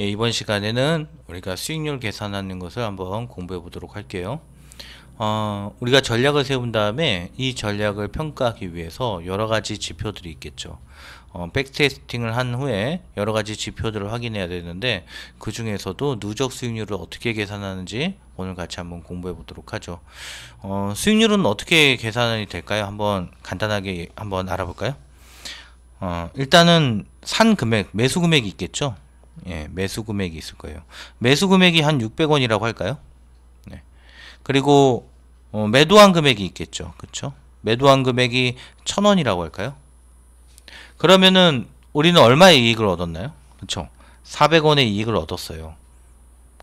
예, 이번 시간에는 우리가 수익률 계산하는 것을 한번 공부해 보도록 할게요. 어, 우리가 전략을 세운 다음에 이 전략을 평가하기 위해서 여러 가지 지표들이 있겠죠. 어, 백테스팅을 한 후에 여러 가지 지표들을 확인해야 되는데 그 중에서도 누적 수익률을 어떻게 계산하는지 오늘 같이 한번 공부해 보도록 하죠. 어, 수익률은 어떻게 계산이 될까요? 한번 간단하게 한번 알아볼까요? 어, 일단은 산 금액, 매수 금액이 있겠죠. 예, 매수 금액이 있을 거예요. 매수 금액이 한 600원이라고 할까요? 네. 그리고 어, 매도한 금액이 있겠죠. 그렇죠? 매도한 금액이 1000원이라고 할까요? 그러면은 우리는 얼마의 이익을 얻었나요? 그렇죠? 400원의 이익을 얻었어요.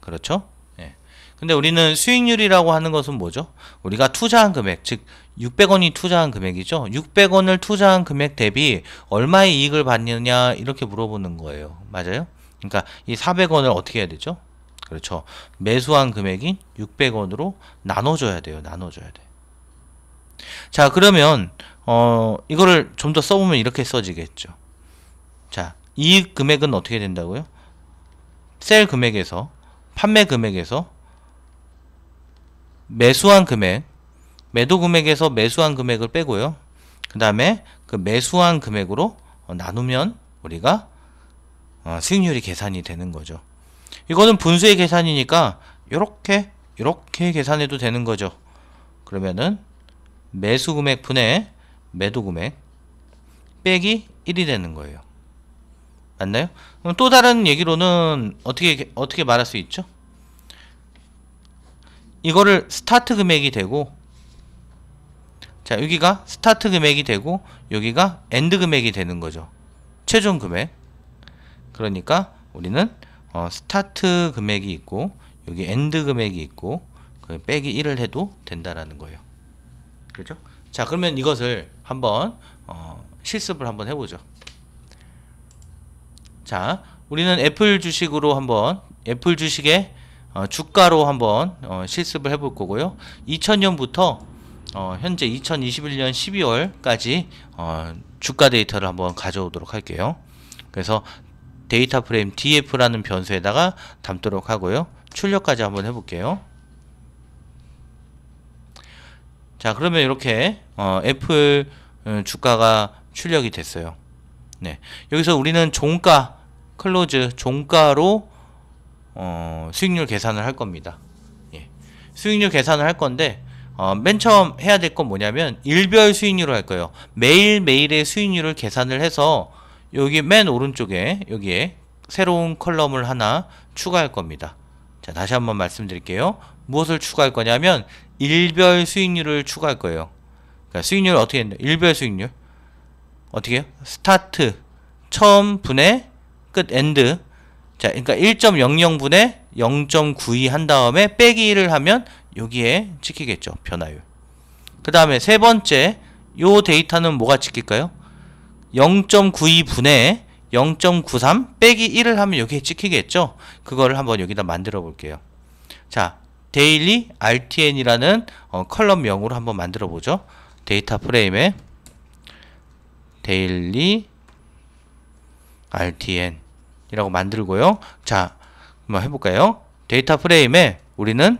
그렇죠? 예. 근데 우리는 수익률이라고 하는 것은 뭐죠? 우리가 투자한 금액, 즉 600원이 투자한 금액이죠. 600원을 투자한 금액 대비 얼마의 이익을 받느냐 이렇게 물어보는 거예요. 맞아요? 그러니까 이 400원을 어떻게 해야 되죠? 그렇죠. 매수한 금액이 600원으로 나눠줘야 돼요. 나눠줘야 돼. 자, 그러면 어, 이거를 좀 더 써보면 이렇게 써지겠죠. 자, 이 금액은 어떻게 된다고요? 셀 금액에서 판매 금액에서 매수한 금액, 매도 금액에서 매수한 금액을 빼고요. 그 다음에 그 매수한 금액으로 나누면 우리가 어, 수익률이 계산이 되는 거죠. 이거는 분수의 계산이니까 이렇게 이렇게 계산해도 되는 거죠. 그러면은 매수 금액 분의 매도 금액 빼기 1이 되는 거예요. 맞나요? 그럼 또 다른 얘기로는 어떻게 어떻게 말할 수 있죠? 이거를 스타트 금액이 되고 자 여기가 스타트 금액이 되고 여기가 엔드 금액이 되는 거죠. 최종 금액 그러니까 우리는 어, 스타트 금액이 있고 여기 엔드 금액이 있고 그 빼기 1을 해도 된다라는 거예요. 그렇죠? 자 그러면 이것을 한번 어, 실습을 한번 해보죠. 자 우리는 애플 주식으로 한번 애플 주식의 어, 주가로 한번 어, 실습을 해볼 거고요. 2000년부터 어, 현재 2021년 12월까지 어, 주가 데이터를 한번 가져오도록 할게요. 그래서 데이터 프레임 df라는 변수에다가 담도록 하고요. 출력까지 한번 해볼게요. 자 그러면 이렇게 어, 애플 어, 주가가 출력이 됐어요. 네 여기서 우리는 종가 클로즈 종가로 어, 수익률 계산을 할 겁니다. 예. 수익률 계산을 할 건데 어, 맨 처음 해야 될 건 뭐냐면 일별 수익률을 할 거예요. 매일매일의 수익률을 계산을 해서 여기 맨 오른쪽에 여기에 새로운 컬럼을 하나 추가할 겁니다. 자, 다시 한번 말씀드릴게요. 무엇을 추가할 거냐면 일별 수익률을 추가할 거예요. 그러니까 수익률 어떻게 했나요 일별 수익률. 어떻게 해요? 스타트 처음 분의 끝 엔드. 자, 그러니까 1.00분의 0.92 한 다음에 빼기를 하면 여기에 찍히겠죠. 변화율. 그 다음에 세 번째 요 데이터는 뭐가 찍힐까요? 0 9 2분에0.93 빼기 1을 하면 여기에 찍히겠죠? 그거를 한번 여기다 만들어 볼게요. 자, 데일리 RTN이라는 어, 컬럼명으로 한번 만들어 보죠. 데이터 프레임에 데일리 RTN 이라고 만들고요. 자, 한번 해볼까요? 데이터 프레임에 우리는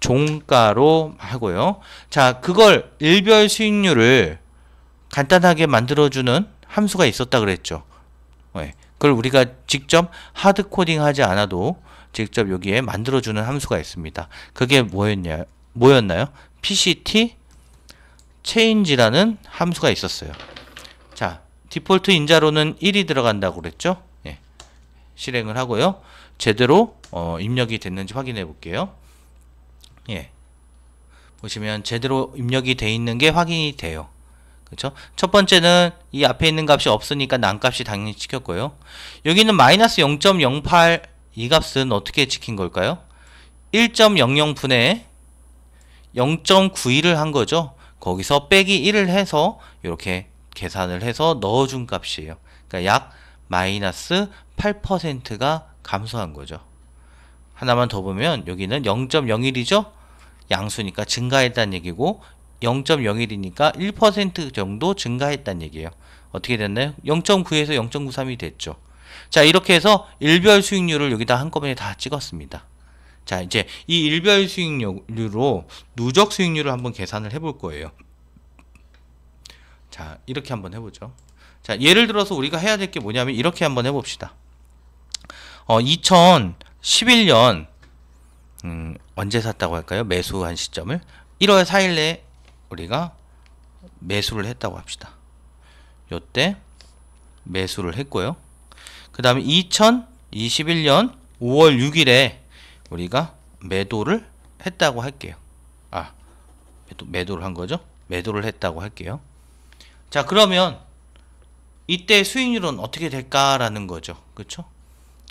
종가로 하고요. 자, 그걸 일별 수익률을 간단하게 만들어주는 함수가 있었다 그랬죠. 네. 그걸 우리가 직접 하드 코딩하지 않아도 직접 여기에 만들어주는 함수가 있습니다. 그게 뭐였냐, 뭐였나요? PCT change라는 함수가 있었어요. 자, 디폴트 인자로는 1이 들어간다고 그랬죠? 예. 실행을 하고요. 제대로 어, 입력이 됐는지 확인해 볼게요. 예. 보시면 제대로 입력이 돼 있는 게 확인이 돼요. 그렇첫 번째는 이 앞에 있는 값이 없으니까 난값이 당연히 찍혔고요. 여기는 마이너스 0.08 이 값은 어떻게 찍힌 걸까요? 1.00분의 0.92를 한 거죠. 거기서 빼기 1을 해서 이렇게 계산을 해서 넣어준 값이에요. 그러니까 약 마이너스 8%가 감소한 거죠. 하나만 더 보면 여기는 0.01이죠? 양수니까 증가했다는 얘기고 0.01이니까 1% 정도 증가했다는 얘기예요. 어떻게 됐나요? 0.9에서 0.93이 됐죠. 자 이렇게 해서 일별 수익률을 여기다 한꺼번에 다 찍었습니다. 자 이제 이 일별 수익률로 누적 수익률을 한번 계산을 해볼 거예요. 자 이렇게 한번 해보죠. 자 예를 들어서 우리가 해야 될 게 뭐냐면 이렇게 한번 해봅시다. 어 2011년 음, 언제 샀다고 할까요? 매수한 시점을 1월 4일에 우리가 매수를 했다고 합시다. 요때 매수를 했고요. 그 다음에 2021년 5월 6일에 우리가 매도를 했다고 할게요. 아, 매도, 를한 거죠? 매도를 했다고 할게요. 자, 그러면 이때 수익률은 어떻게 될까라는 거죠. 그렇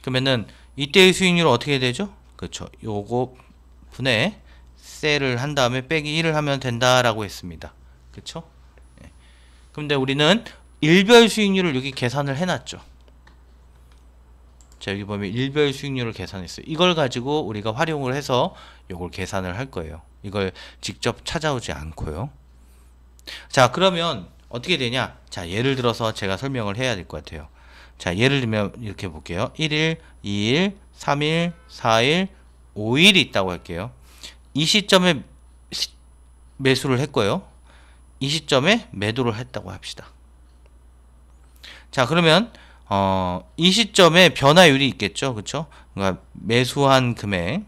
그러면은 이때의 수익률은 어떻게 되죠? 그렇 요거 분의 셀을 한 다음에 빼기 1을 하면 된다라고 했습니다. 그쵸? 예. 근데 우리는 일별 수익률을 여기 계산을 해놨죠. 자, 여기 보면 일별 수익률을 계산했어요. 이걸 가지고 우리가 활용을 해서 이걸 계산을 할 거예요. 이걸 직접 찾아오지 않고요. 자, 그러면 어떻게 되냐? 자, 예를 들어서 제가 설명을 해야 될 것 같아요. 자, 예를 들면 이렇게 볼게요. 1일, 2일, 3일, 4일, 5일이 있다고 할게요. 이 시점에 매수를 했고요. 이 시점에 매도를 했다고 합시다. 자 그러면 어, 이 시점에 변화율이 있겠죠. 그렇죠? 그러니까 매수한 금액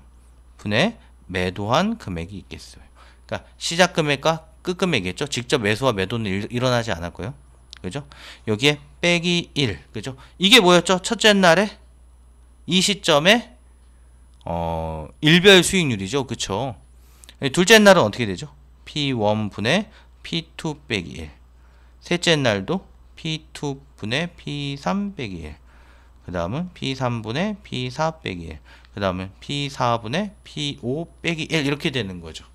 분의 매도한 금액이 있겠어요. 그러니까 시작 금액과 끝 금액이겠죠. 직접 매수와 매도는 일, 일어나지 않았고요. 그죠? 여기에 빼기 1. 그죠? 이게 뭐였죠? 첫째 날에 이 시점에 일별 수익률이죠. 그쵸? 예, 둘째 날은 어떻게 되죠? P1분의 P2 빼기 1. 셋째 날도 P2분의 P3 빼기 1. 그 다음은 P3분의 P4 빼기 1. 그 다음은 P4분의 P5 빼기 1. 이렇게 되는 거죠.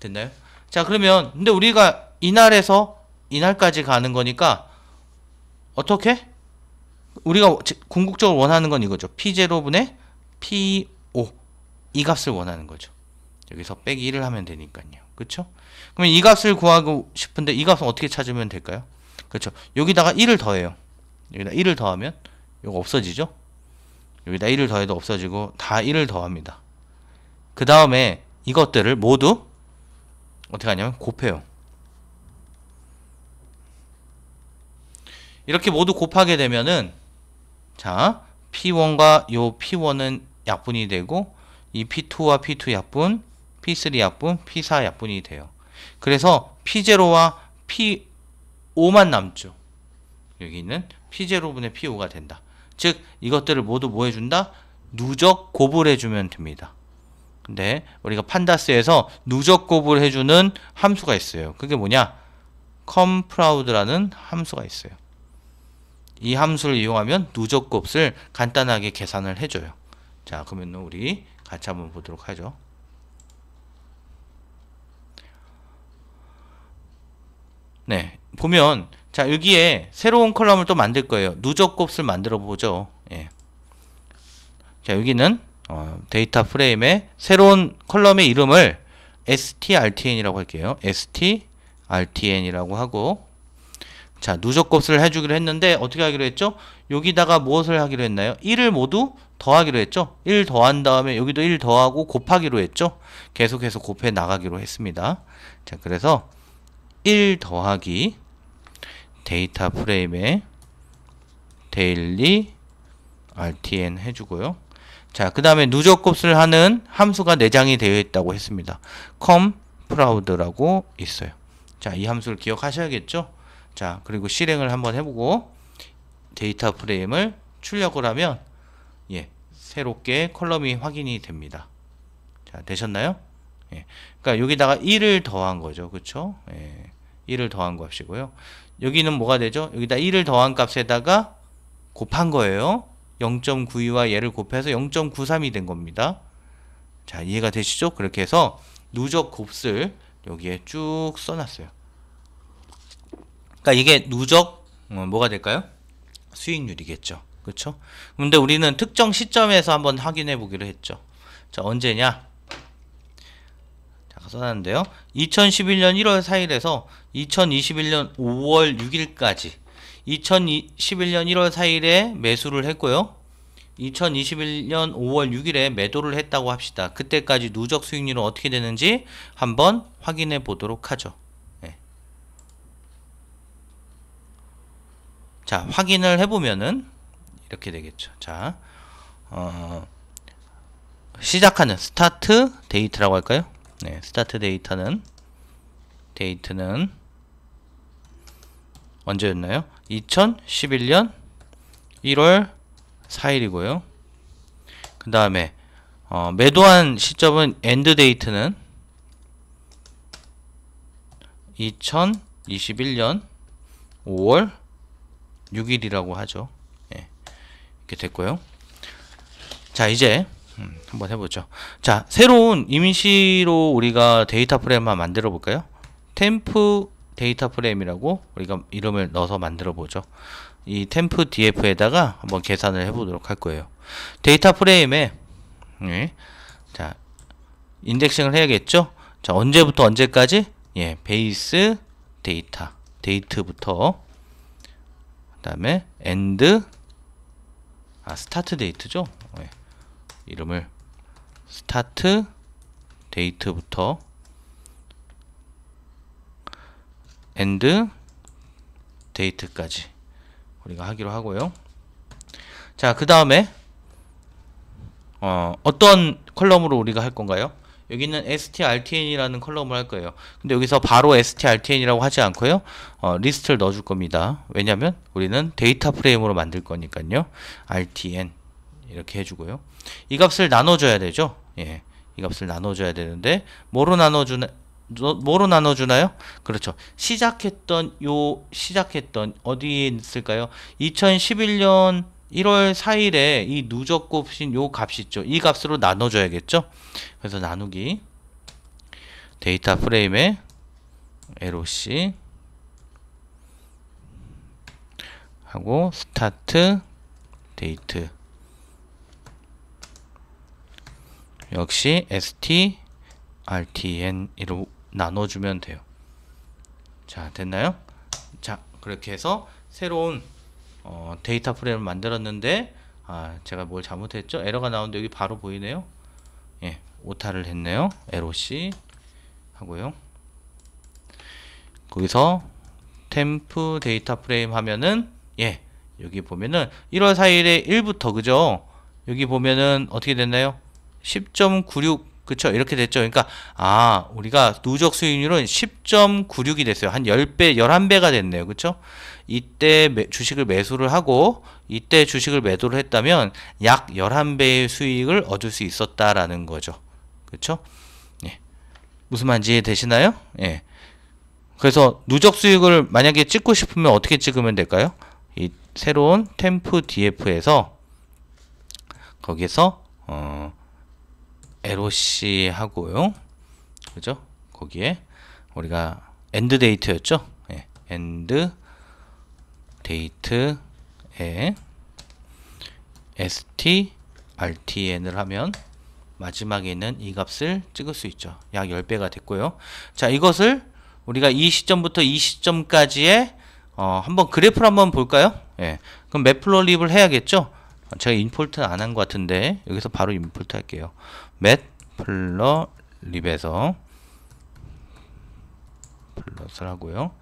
됐나요? 자, 그러면, 근데 우리가 이날에서 이날까지 가는 거니까, 어떻게? 우리가 궁극적으로 원하는 건 이거죠. P0분의 P 5이 값을 원하는 거죠. 여기서 빼기 1을 하면 되니까요. 그쵸 그러면 이 값을 구하고 싶은데 이 값은 어떻게 찾으면 될까요? 그쵸 여기다가 1을 더해요. 여기다 1을 더하면 이거 없어지죠? 여기다 1을 더해도 없어지고 다 1을 더합니다. 그 다음에 이것들을 모두 어떻게 하냐면 곱해요. 이렇게 모두 곱하게 되면은 자 P1과 요 P1은 약분이 되고 이 P2와 P2 약분, P3 약분, P4 약분이 돼요. 그래서 P0와 P5만 남죠. 여기 있는 P0분의 P5가 된다. 즉 이것들을 모두 뭐 해준다? 누적 곱을 해주면 됩니다. 근데 우리가 판다스에서 누적 곱을 해주는 함수가 있어요. 그게 뭐냐? 컴프라우드라는 함수가 있어요. 이 함수를 이용하면 누적 곱을 간단하게 계산을 해줘요. 자 그러면 우리 같이 한번 보도록 하죠. 네, 보면 자 여기에 새로운 컬럼을 또 만들 거예요. 누적 곱을 만들어 보죠. 예. 자 여기는 어, 데이터 프레임에 새로운 컬럼의 이름을 strtn이라고 할게요. strtn이라고 하고 자, 누적 값을 해주기로 했는데 어떻게 하기로 했죠? 여기다가 무엇을 하기로 했나요? 1을 모두 더하기로 했죠? 1 더한 다음에 여기도 1 더하고 곱하기로 했죠? 계속해서 곱해 나가기로 했습니다. 자, 그래서 1 더하기 데이터 프레임에 데일리 rtn 해주고요. 자, 그 다음에 누적 값을 하는 함수가 내장이 되어 있다고 했습니다. 컴 프라우드라고 있어요. 자, 이 함수를 기억하셔야겠죠? 자 그리고 실행을 한번 해보고 데이터 프레임을 출력을 하면 예 새롭게 컬럼이 확인이 됩니다 자 되셨나요 예 그러니까 여기다가 1을 더한 거죠 그쵸 예 1을 더한 것이고요 여기는 뭐가 되죠 여기다 1을 더한 값에다가 곱한 거예요 0.92와 얘를 곱해서 0.93이 된 겁니다 자 이해가 되시죠 그렇게 해서 누적 곱슬 여기에 쭉 써놨어요 그러니까 이게 누적 어, 뭐가 될까요? 수익률이겠죠. 그렇죠? 근데 우리는 특정 시점에서 한번 확인해 보기로 했죠. 자, 언제냐? 잠 써놨는데요. 2011년 1월 4일에서 2021년 5월 6일까지 2011년 1월 4일에 매수를 했고요. 2021년 5월 6일에 매도를 했다고 합시다. 그때까지 누적 수익률은 어떻게 되는지 한번 확인해 보도록 하죠. 자, 확인을 해보면은 이렇게 되겠죠. 자, 어, 시작하는 스타트 데이트라고 할까요? 네, 스타트 데이터는 데이트는 언제였나요? 2011년 1월 4일이고요. 그 다음에 어, 매도한 시점은 엔드 데이트는 2021년 5월 6일이라고 하죠. 예. 이렇게 됐고요. 자, 이제 음, 한번 해보죠. 자, 새로운 임시로 우리가 데이터 프레임만 만들어 볼까요? 템프 데이터 프레임이라고 우리가 이름을 넣어서 만들어 보죠. 이 템프 df에다가 한번 계산을 해보도록 할 거예요. 데이터 프레임에 예, 자 인덱싱을 해야겠죠. 자 언제부터 언제까지? 예, 베이스 데이터 데이트부터 다음에 end 아 스타트 데이트죠 네. 이름을 스타트 데이트부터 end 데이트까지 우리가 하기로 하고요 자 그 다음에 어, 어떤 컬럼으로 우리가 할 건가요? 여기는 strtn이라는 컬럼을 할 거예요. 근데 여기서 바로 strtn이라고 하지 않고요. 어, 리스트를 넣어줄 겁니다. 왜냐면 우리는 데이터 프레임으로 만들 거니까요. rtn 이렇게 해주고요. 이 값을 나눠줘야 되죠. 예, 이 값을 나눠줘야 되는데 뭐로 나눠주나? 뭐로 나눠주나요? 그렇죠. 시작했던 요 시작했던 어디에 있을까요? 2011년 1월 4일에 이 누적 곱신 요 값이 있죠. 이 값으로 나눠줘야겠죠. 그래서 나누기 데이터 프레임에 LOC 하고 스타트 데이트 역시 ST RTN으로 나눠주면 돼요. 자 됐나요? 자 그렇게 해서 새로운 어, 데이터 프레임을 만들었는데 아, 제가 뭘 잘못했죠? 에러가 나오는데 여기 바로 보이네요. 예, 오타를 했네요. LOC 하고요. 거기서 템프 데이터 프레임 하면은 예, 여기 보면은 1월 4일에 1부터 그죠? 여기 보면은 어떻게 됐나요? 그렇죠 이렇게 됐죠 그러니까 아 우리가 누적 수익률은 10.96이 됐어요 한 10배 11배가 됐네요 그쵸 이때 주식을 매수를 하고 이때 주식을 매도를 했다면 약 11배의 수익을 얻을 수 있었다라는 거죠 그렇죠 예. 무슨 말인지 되시나요 예. 그래서 누적 수익을 만약에 찍고 싶으면 어떻게 찍으면 될까요 이 새로운 템프 DF에서 거기에서 어 LOC 하고요. 그죠? 거기에 우리가 엔드 데이트였죠? 예. 엔드 데이트에 ST RTN을 하면 마지막에 있는 이 값을 찍을 수 있죠. 약 10배가 됐고요. 자, 이것을 우리가 이 시점부터 이 시점까지의 어, 한번 그래프를 한번 볼까요? 예. 그럼 맵플로립을 해야겠죠? 제가 임포트 안한 것 같은데 여기서 바로 임포트 할게요 met 플러 립에서 플러스를 하고요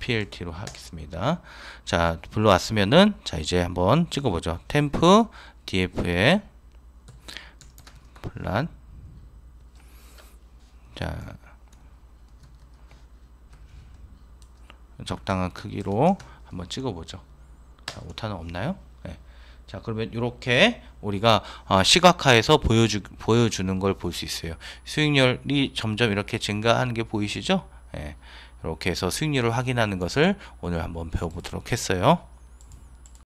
plt로 하겠습니다 자 불러왔으면은 자 이제 한번 찍어보죠 temp df에 플란 자 적당한 크기로 한번 찍어보죠 자, 오타는 없나요? 자 그러면 이렇게 우리가 어, 시각화해서 보여주, 보여주는 걸 볼 수 있어요 수익률이 점점 이렇게 증가하는 게 보이시죠 예, 이렇게 해서 수익률을 확인하는 것을 오늘 한번 배워보도록 했어요